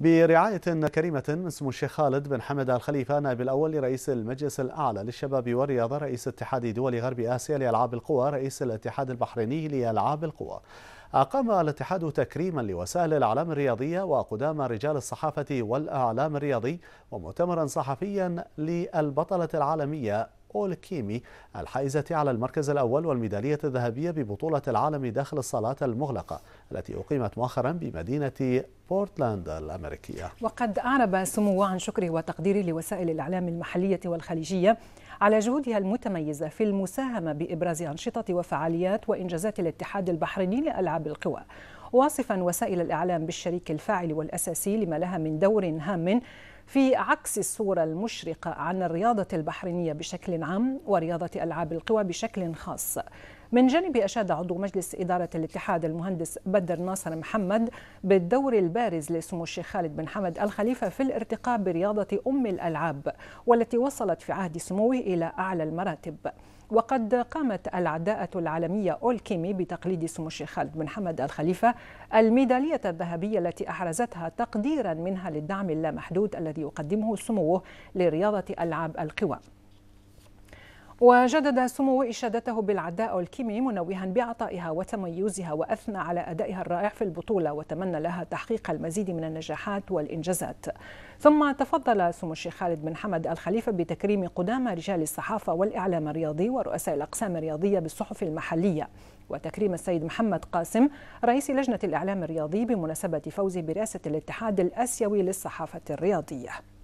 برعاية كريمة من سمو الشيخ خالد بن حمد الخليفة نائب الأول لرئيس المجلس الأعلى للشباب والرياضة رئيس اتحاد دول غرب آسيا لألعاب القوى رئيس الاتحاد البحريني لألعاب القوى أقام الاتحاد تكريما لوسائل الأعلام الرياضية وقدام رجال الصحافة والإعلام الرياضي ومؤتمرا صحفيا للبطلة العالمية أولكيمي الحائزة على المركز الأول والميدالية الذهبية ببطولة العالم داخل الصالات المغلقة التي أقيمت مؤخرا بمدينة بورتلاند الأمريكية وقد أعرب سمو عن شكره وتقديره لوسائل الإعلام المحلية والخليجية على جهودها المتميزة في المساهمة بإبراز أنشطة وفعاليات وإنجازات الاتحاد البحريني لألعاب القوى واصفا وسائل الإعلام بالشريك الفاعل والأساسي لما لها من دور هام في عكس الصورة المشرقة عن الرياضة البحرينية بشكل عام ورياضة ألعاب القوى بشكل خاص من جانب أشاد عضو مجلس إدارة الاتحاد المهندس بدر ناصر محمد بالدور البارز لسمو الشيخ خالد بن حمد الخليفة في الارتقاء برياضة أم الألعاب والتي وصلت في عهد سموه إلى أعلى المراتب وقد قامت العداءة العالمية أولكيمي بتقليد سمو الشيخ خالد بن حمد الخليفة الميدالية الذهبية التي أحرزتها تقديرا منها للدعم اللامحدود الذي يقدمه سموه لرياضة ألعاب القوى وجدد سمو إشادته بالعداء الكيمي منوها بعطائها وتميزها وأثنى على أدائها الرائع في البطولة وتمنى لها تحقيق المزيد من النجاحات والإنجازات ثم تفضل سمو الشيخ خالد بن حمد الخليفة بتكريم قدامى رجال الصحافة والإعلام الرياضي ورؤساء الأقسام الرياضية بالصحف المحلية وتكريم السيد محمد قاسم رئيس لجنة الإعلام الرياضي بمناسبة فوزه برئاسة الاتحاد الآسيوي للصحافة الرياضية